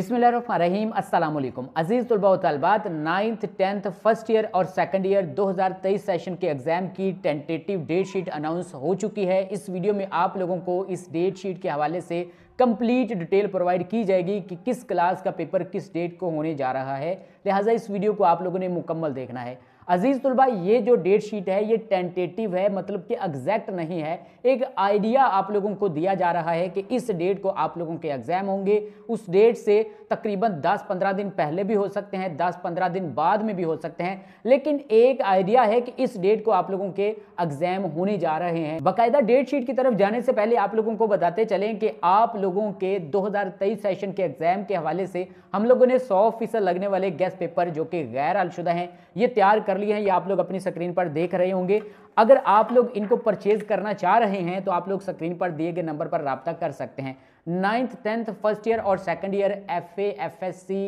अस्सलाम वालेकुम अज़ीज़ तलबा तलबात नाइन्थ टेंथ फर्स्ट ईयर और सेकंड ईयर 2023 सेशन के एग्ज़ाम की टेंटेटिव डेट शीट अनाउंस हो चुकी है इस वीडियो में आप लोगों को इस डेट शीट के हवाले से कंप्लीट डिटेल प्रोवाइड की जाएगी कि किस क्लास का पेपर किस डेट को होने जा रहा है लिहाजा इस वीडियो को आप लोगों ने मुकम्मल देखना है अजीज़ तलबा ये जो डेट शीट है ये टेंटेटिव है मतलब कि एग्जैक्ट नहीं है एक आइडिया आप लोगों को दिया जा रहा है कि इस डेट को आप लोगों के एग्ज़ाम होंगे उस डेट से तकरीबन 10-15 दिन पहले भी हो सकते हैं 10-15 दिन बाद में भी हो सकते हैं लेकिन एक आइडिया है कि इस डेट को आप लोगों के एग्ज़ाम होने जा रहे हैं बाकायदा डेट शीट की तरफ जाने से पहले आप लोगों को बताते चलें कि आप लोगों के दो सेशन के एग्ज़ाम के हवाले से हम लोगों ने सौ फीसद लगने वाले गैस पेपर जो कि गैर अलशुदा हैं ये तैयार कर लिए हैं ये आप लोग अपनी स्क्रीन पर देख रहे होंगे अगर आप लोग इनको परचेज करना चाह रहे हैं तो आप लोग स्क्रीन पर दिए गए नंबर पर रबता कर सकते हैं नाइन्थ टेंथ फर्स्ट ईयर और second year F F S C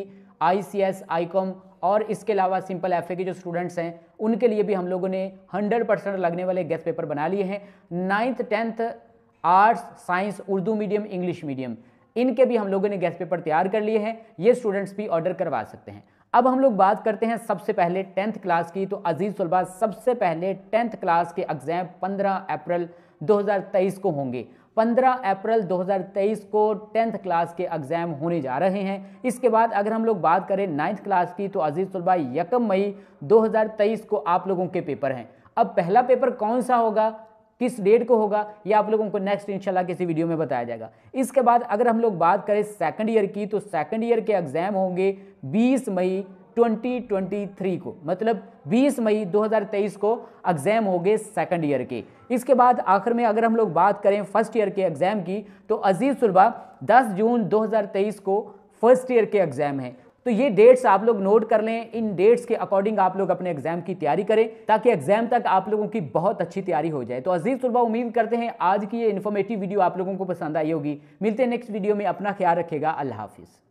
I C S I com और इसके अलावा सिंपल एफ के जो स्टूडेंट्स हैं उनके लिए भी हम लोगों ने हंड्रेड परसेंट लगने वाले गेस्ट पेपर बना लिए हैं ninth tenth arts science Urdu medium English medium इनके भी हम लोगों ने गेस्ट पेपर तैयार कर लिए हैं ये स्टूडेंट्स भी ऑर्डर करवा सकते हैं अब हम लोग बात करते हैं सबसे पहले टेंथ क्लास की तो अजीज़ तलबा सबसे पहले टेंथ क्लास के एग्ज़ाम 15 अप्रैल 2023 को होंगे 15 अप्रैल 2023 को टेंथ क्लास के एग्ज़ाम होने जा रहे हैं इसके बाद अगर हम लोग बात करें नाइन्थ क्लास की तो अजीज़ तलबा यकम मई 2023 को आप लोगों के पेपर हैं अब पहला पेपर कौन सा होगा किस डेट को होगा ये आप लोगों को नेक्स्ट इंशाल्लाह किसी वीडियो में बताया जाएगा इसके बाद अगर हम लोग बात करें सेकंड ईयर की तो सेकंड ईयर के एग्ज़ाम होंगे 20 मई 2023 को मतलब 20 मई 2023 को एग्ज़ाम होंगे सेकंड ईयर के इसके बाद आखिर में अगर हम लोग बात करें फर्स्ट ईयर के एग्ज़ाम की तो अजीज़ सुलभा दस जून दो को फर्स्ट ईयर के एग्ज़ाम हैं तो ये डेट्स आप लोग नोट कर लें इन डेट्स के अकॉर्डिंग आप लोग अपने एग्जाम की तैयारी करें ताकि एग्जाम तक आप लोगों की बहुत अच्छी तैयारी हो जाए तो अजीज तुलबा उम्मीद करते हैं आज की ये इन्फॉर्मेटिव वीडियो आप लोगों को पसंद आई होगी मिलते हैं नेक्स्ट वीडियो में अपना ख्याल रखेगा अल्लाह हाफिज़